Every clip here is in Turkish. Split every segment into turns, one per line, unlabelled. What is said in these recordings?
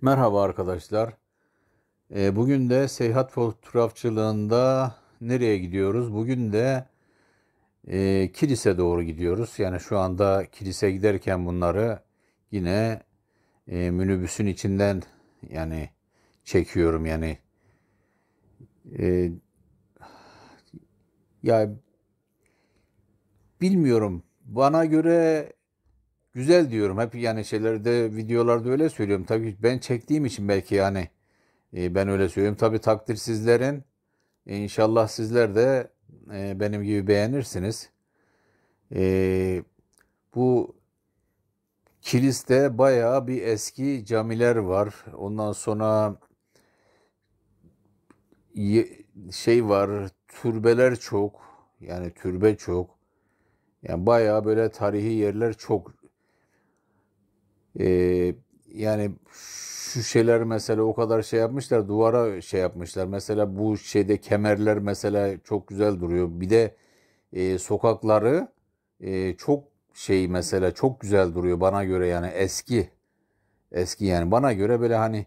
Merhaba arkadaşlar. Ee, bugün de seyahat fotoğrafçılığında nereye gidiyoruz? Bugün de e, kilise doğru gidiyoruz. Yani şu anda kilise giderken bunları yine e, minibüsün içinden yani çekiyorum yani. E, ya bilmiyorum. Bana göre güzel diyorum. Hep yani şeylerde, videolarda öyle söylüyorum. Tabii ben çektiğim için belki yani e, ben öyle söylüyorum. Tabii takdir sizlerin. E, inşallah sizler de e, benim gibi beğenirsiniz. E, bu kiliste bayağı bir eski camiler var. Ondan sonra şey var, türbeler çok. Yani türbe çok. Yani bayağı böyle tarihi yerler çok ee, yani şu şeyler mesela o kadar şey yapmışlar duvara şey yapmışlar. Mesela bu şeyde kemerler mesela çok güzel duruyor. Bir de e, sokakları e, çok şey mesela çok güzel duruyor bana göre yani eski. Eski yani bana göre böyle hani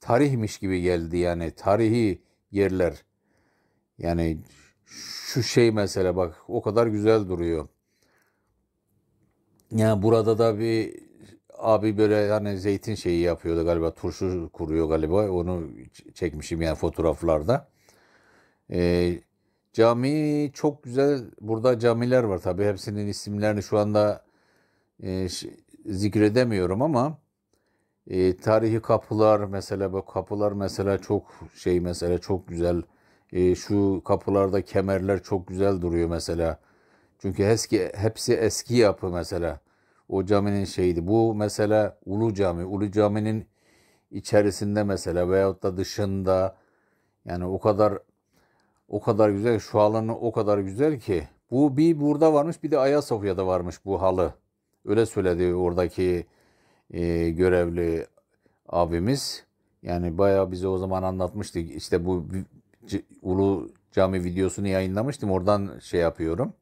tarihmiş gibi geldi yani tarihi yerler. Yani şu şey mesela bak o kadar güzel duruyor. Yani burada da bir abi böyle hani zeytin şeyi yapıyordu galiba turşu kuruyor galiba onu çekmişim yani fotoğraflarda. E, cami çok güzel burada camiler var tabi hepsinin isimlerini şu anda e, zikredemiyorum ama e, tarihi kapılar mesela bu kapılar mesela çok şey mesela çok güzel e, şu kapılarda kemerler çok güzel duruyor mesela. Çünkü eski, hepsi eski yapı mesela o caminin şeydi. Bu mesela Ulu Cami. Ulu Cami'nin içerisinde mesela veyahut da dışında yani o kadar o kadar güzel şu alanı o kadar güzel ki bu bir burada varmış bir de Ayasofya'da varmış bu halı. Öyle söyledi oradaki e, görevli abimiz. Yani bayağı bize o zaman anlatmıştı. İşte bu Ulu Cami videosunu yayınlamıştım. Oradan şey yapıyorum.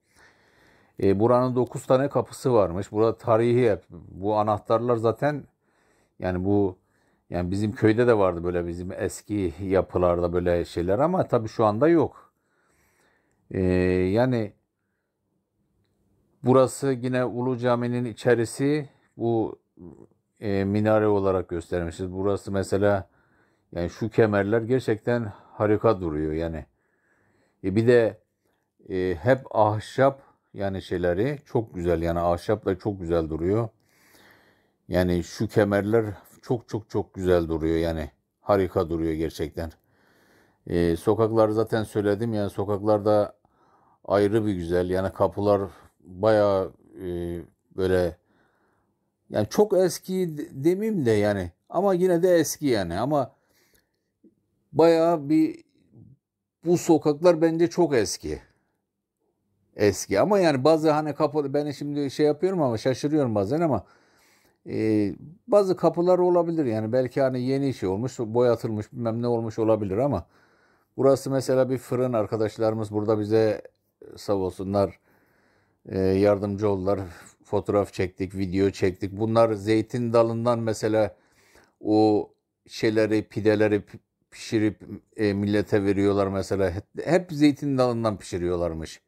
E, buranın 9 tane kapısı varmış. Burada tarihi hep. Bu anahtarlar zaten yani bu yani bizim köyde de vardı böyle bizim eski yapılarda böyle şeyler ama tabii şu anda yok. E, yani burası yine Ulu Cami'nin içerisi bu e, minare olarak göstermişiz. Burası mesela yani şu kemerler gerçekten harika duruyor yani. E, bir de e, hep ahşap yani şeyleri çok güzel yani ahşap da çok güzel duruyor. Yani şu kemerler çok çok çok güzel duruyor yani harika duruyor gerçekten. Ee, sokaklar zaten söyledim yani sokaklarda ayrı bir güzel yani kapılar baya e, böyle yani çok eski demeyeyim de yani ama yine de eski yani ama baya bir bu sokaklar bence çok eski eski. Ama yani bazı hani kapı ben şimdi şey yapıyorum ama şaşırıyorum bazen ama e, bazı kapılar olabilir. Yani belki hani yeni şey olmuş, boyatılmış bilmem ne olmuş olabilir ama burası mesela bir fırın arkadaşlarımız burada bize e, sağ olsunlar e, yardımcı oldular. Fotoğraf çektik, video çektik. Bunlar zeytin dalından mesela o şeyleri, pideleri pişirip e, millete veriyorlar mesela. Hep, hep zeytin dalından pişiriyorlarmış.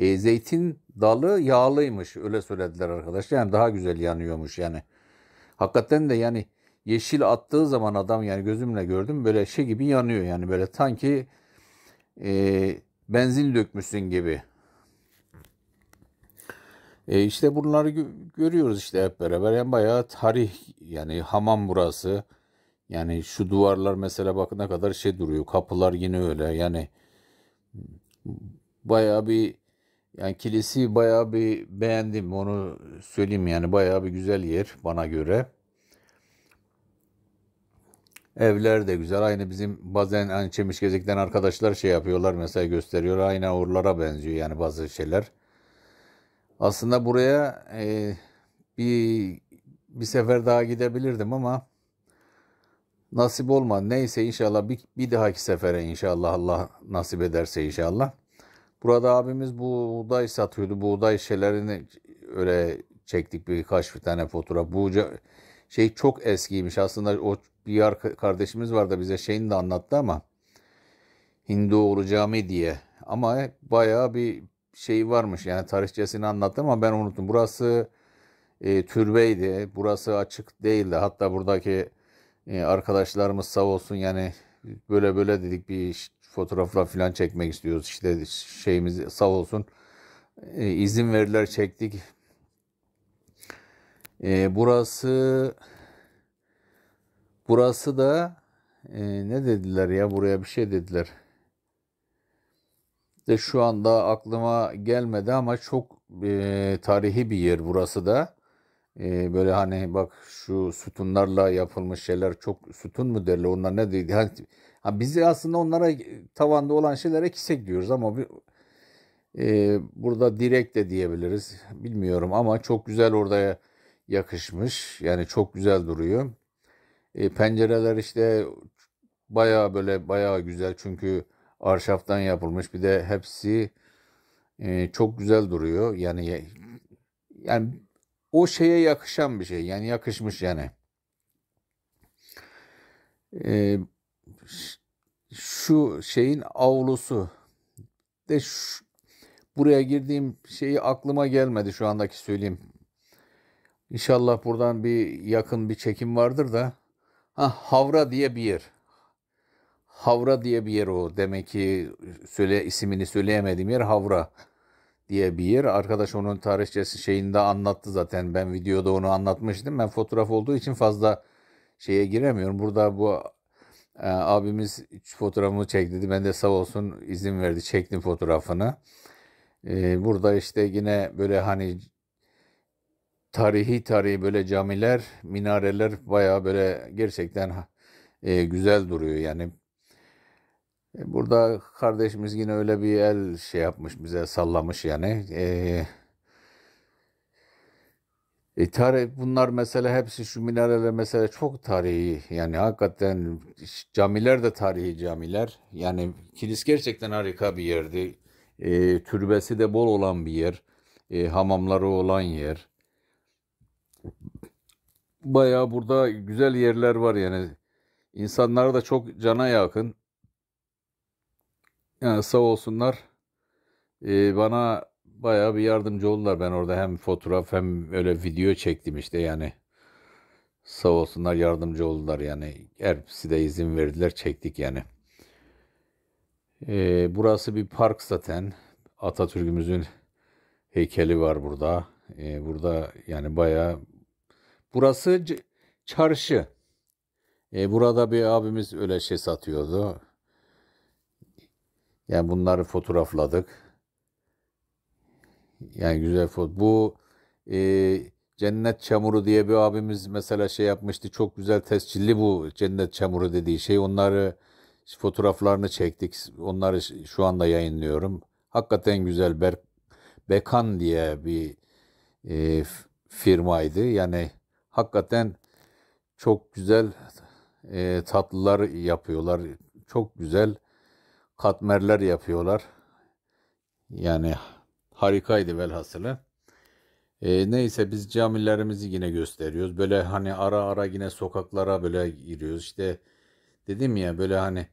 E, zeytin dalı yağlıymış öyle söylediler arkadaşlar. Yani daha güzel yanıyormuş yani. Hakikaten de yani yeşil attığı zaman adam yani gözümle gördüm böyle şey gibi yanıyor yani böyle sanki e, benzin dökmüşsün gibi. E işte bunları görüyoruz işte hep beraber. Yani bayağı tarih yani hamam burası. Yani şu duvarlar mesela bak ne kadar şey duruyor. Kapılar yine öyle. Yani bayağı bir yani kilisi bayağı bir beğendim onu söyleyeyim yani bayağı bir güzel yer bana göre. Evler de güzel. Aynı bizim bazen hani gezikten arkadaşlar şey yapıyorlar mesela gösteriyor. Aynı Uğurlara benziyor yani bazı şeyler. Aslında buraya e, bir bir sefer daha gidebilirdim ama nasip olmadı. Neyse inşallah bir, bir dahaki sefere inşallah Allah nasip ederse inşallah. Burada abimiz buğday satıyordu. Buğday şeylerini öyle çektik birkaç bir tane fotoğraf. Bu şey çok eskiymiş. Aslında o bir kardeşimiz vardı bize şeyini de anlattı ama Hindu Cami diye. Ama bayağı bir şey varmış yani tarihçesini anlattı ama ben unuttum. Burası e, türbeydi. Burası açık değildi. Hatta buradaki e, arkadaşlarımız sağ olsun yani böyle böyle dedik bir fotoğraflar falan çekmek istiyoruz. İşte şeyimiz sağ olsun e, izin verdiler çektik. E, burası burası da e, ne dediler ya buraya bir şey dediler. De şu anda aklıma gelmedi ama çok e, tarihi bir yer burası da e, böyle hani bak şu sütunlarla yapılmış şeyler çok sütun mu derler onlar ne dedi? Ha, ha biz aslında onlara e, tavanda olan şeylere kisek diyoruz ama bir, e, burada direkt de diyebiliriz. Bilmiyorum ama çok güzel orada yakışmış. Yani çok güzel duruyor. E, pencereler işte baya böyle baya güzel çünkü arşaftan yapılmış. Bir de hepsi e, çok güzel duruyor. Yani yani o şeye yakışan bir şey. Yani yakışmış yani. Ee, şu şeyin avlusu de şu, buraya girdiğim şeyi aklıma gelmedi şu andaki söyleyeyim. İnşallah buradan bir yakın bir çekim vardır da. Ha, Havra diye bir yer. Havra diye bir yer o. Demek ki söyle ismini söyleyemediğim yer Havra diye bir yer. Arkadaş onun tarihçesi şeyinde anlattı zaten. Ben videoda onu anlatmıştım. Ben fotoğraf olduğu için fazla şeye giremiyorum. Burada bu e, abimiz fotoğrafını çekti dedi. Ben de sağ olsun izin verdi. Çektim fotoğrafını. E, burada işte yine böyle hani tarihi tarihi böyle camiler, minareler baya böyle gerçekten e, güzel duruyor. Yani e, burada kardeşimiz yine öyle bir el şey yapmış bize sallamış yani. Ee, e, tarih bunlar mesela hepsi şu minareler mesela çok tarihi yani hakikaten camiler de tarihi camiler. Yani kilis gerçekten harika bir yerdi. E, türbesi de bol olan bir yer. E, hamamları olan yer. Baya burada güzel yerler var yani. İnsanlar da çok cana yakın yani sağ olsunlar e, bana bayağı bir yardımcı oldular. Ben orada hem fotoğraf hem öyle video çektim işte yani. Sağ olsunlar yardımcı oldular yani. Hepsi de izin verdiler çektik yani. E, burası bir park zaten. Atatürk'ümüzün heykeli var burada. E, burada yani bayağı burası çarşı. E, burada bir abimiz öyle şey satıyordu. Yani bunları fotoğrafladık. Yani güzel foto. Bu e, cennet çamuru diye bir abimiz mesela şey yapmıştı. Çok güzel tescilli bu cennet çamuru dediği şey. Onları fotoğraflarını çektik. Onları şu anda yayınlıyorum. Hakikaten güzel Ber Bekan diye bir e, firmaydı. Yani hakikaten çok güzel e, tatlılar yapıyorlar. Çok güzel katmerler yapıyorlar. Yani harikaydı velhasılı. E, neyse biz camilerimizi yine gösteriyoruz. Böyle hani ara ara yine sokaklara böyle giriyoruz. İşte dedim ya böyle hani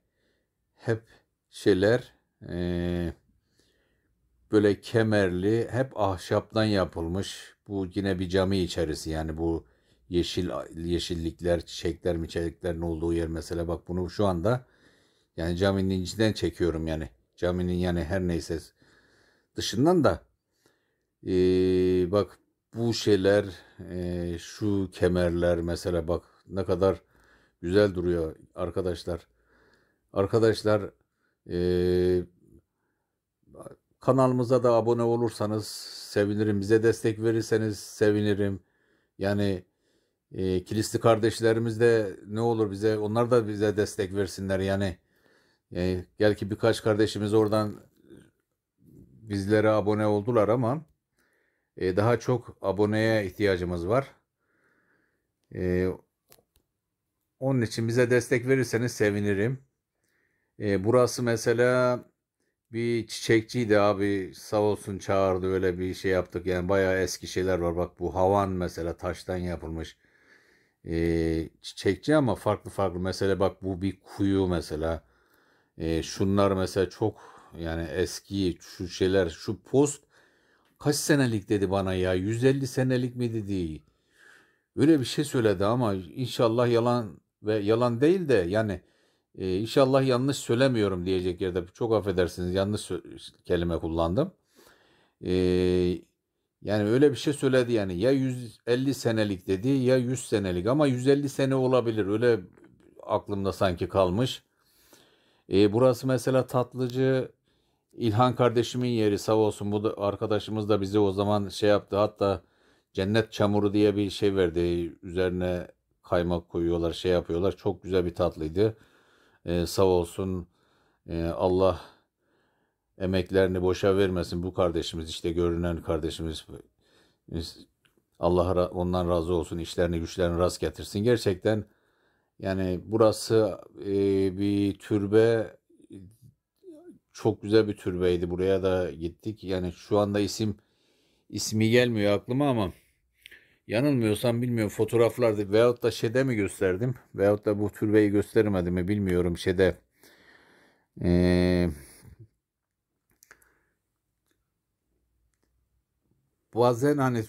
hep şeyler e, böyle kemerli hep ahşaptan yapılmış. Bu yine bir cami içerisi yani bu yeşil yeşillikler, çiçekler, miçeliklerin olduğu yer mesela bak bunu şu anda yani caminin içinden çekiyorum yani. Caminin yani her neyse dışından da e, bak bu şeyler e, şu kemerler mesela bak ne kadar güzel duruyor arkadaşlar. Arkadaşlar e, kanalımıza da abone olursanız sevinirim. Bize destek verirseniz sevinirim. Yani e, kilisli kardeşlerimiz de ne olur bize onlar da bize destek versinler yani. Yani ki birkaç kardeşimiz oradan bizlere abone oldular ama e, daha çok aboneye ihtiyacımız var. E, onun için bize destek verirseniz sevinirim. E, burası mesela bir çiçekçiydi abi sağ olsun çağırdı öyle bir şey yaptık yani bayağı eski şeyler var bak bu havan mesela taştan yapılmış e, çiçekçi ama farklı farklı mesela bak bu bir kuyu mesela e, şunlar mesela çok yani eski şu şeyler şu post kaç senelik dedi bana ya 150 senelik mi dedi. Öyle bir şey söyledi ama inşallah yalan ve yalan değil de yani e, inşallah yanlış söylemiyorum diyecek yerde çok affedersiniz yanlış kelime kullandım. E, yani öyle bir şey söyledi yani ya 150 senelik dedi ya 100 senelik ama 150 sene olabilir öyle aklımda sanki kalmış. E, burası mesela tatlıcı İlhan kardeşimin yeri sağ olsun bu da, arkadaşımız da bize o zaman şey yaptı hatta cennet çamuru diye bir şey verdi üzerine kaymak koyuyorlar şey yapıyorlar çok güzel bir tatlıydı e, sağ olsun e, Allah emeklerini boşa vermesin bu kardeşimiz işte görünen kardeşimiz Allah ondan razı olsun işlerini güçlerini rast getirsin gerçekten yani burası e, bir türbe çok güzel bir türbeydi. Buraya da gittik. Yani şu anda isim ismi gelmiyor aklıma ama yanılmıyorsam bilmiyorum fotoğraflarda veyahut da şede mi gösterdim veyahut da bu türbeyi göstermedim mi bilmiyorum şede. ee, bazen hani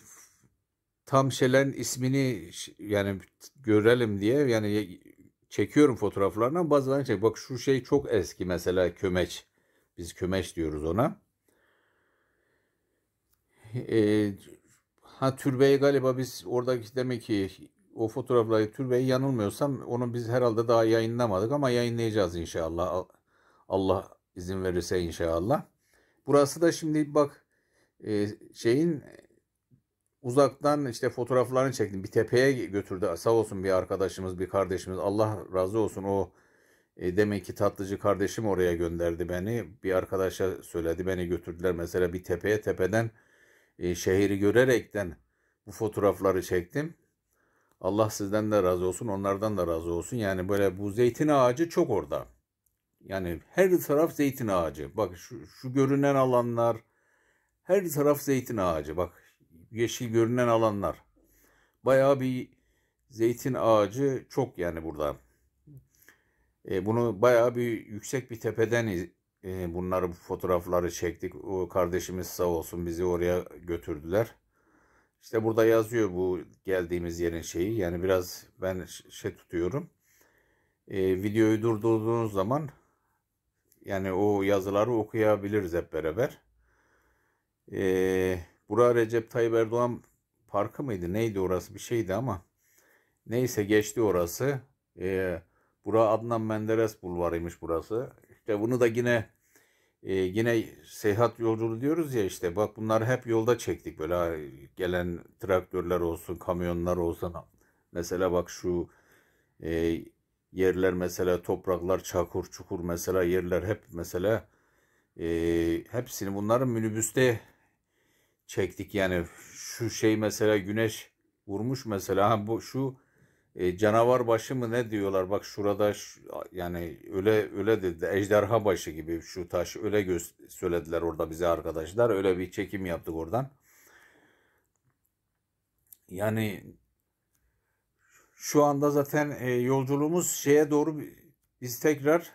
tam Şelen ismini yani görelim diye yani çekiyorum fotoğraflarına bazen çek. Bak şu şey çok eski mesela kömeç. Biz kömeç diyoruz ona. E, ha türbeyi galiba biz oradaki demek ki o fotoğrafları türbeyi yanılmıyorsam onu biz herhalde daha yayınlamadık ama yayınlayacağız inşallah. Allah izin verirse inşallah. Burası da şimdi bak e, şeyin uzaktan işte fotoğraflarını çektim. Bir tepeye götürdü. Sağ olsun bir arkadaşımız, bir kardeşimiz. Allah razı olsun o e, demek ki tatlıcı kardeşim oraya gönderdi beni. Bir arkadaşa söyledi beni götürdüler. Mesela bir tepeye tepeden e, şehri görerekten bu fotoğrafları çektim. Allah sizden de razı olsun, onlardan da razı olsun. Yani böyle bu zeytin ağacı çok orada. Yani her taraf zeytin ağacı. Bak şu, şu görünen alanlar her taraf zeytin ağacı. Bak yeşil görünen alanlar. Bayağı bir zeytin ağacı çok yani burada. E, bunu bayağı bir yüksek bir tepeden e, bunları bu fotoğrafları çektik. O kardeşimiz sağ olsun bizi oraya götürdüler. İşte burada yazıyor bu geldiğimiz yerin şeyi. Yani biraz ben şey tutuyorum. E, videoyu durdurduğunuz zaman yani o yazıları okuyabiliriz hep beraber. Eee Bura Recep Tayyip Erdoğan Parkı mıydı? Neydi orası? Bir şeydi ama. Neyse geçti orası. Ee, bura Adnan Menderes Bulvarı'ymış burası. İşte bunu da yine e, yine seyahat yolculuğu diyoruz ya işte bak bunları hep yolda çektik böyle gelen traktörler olsun kamyonlar olsun mesela bak şu e, yerler mesela topraklar çakur çukur mesela yerler hep mesela e, hepsini bunların minibüste çektik. Yani şu şey mesela güneş vurmuş mesela ha bu şu e, canavar başı mı ne diyorlar bak şurada şu, yani öyle öyle dedi ejderha başı gibi şu taş öyle gö- söylediler orada bize arkadaşlar öyle bir çekim yaptık oradan. Yani şu anda zaten e, yolculuğumuz şeye doğru biz tekrar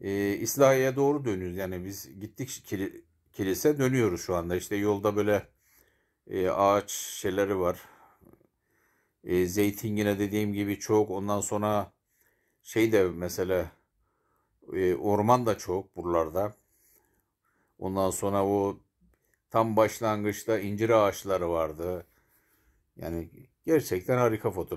e, İslahiye'ye doğru dönüyoruz. Yani biz gittik kili, kilise dönüyoruz şu anda. İşte yolda böyle e, ağaç şeyleri var. E, zeytin dediğim gibi çok. Ondan sonra şey de mesela e, orman da çok buralarda. Ondan sonra o tam başlangıçta incir ağaçları vardı. Yani gerçekten harika fotoğraf.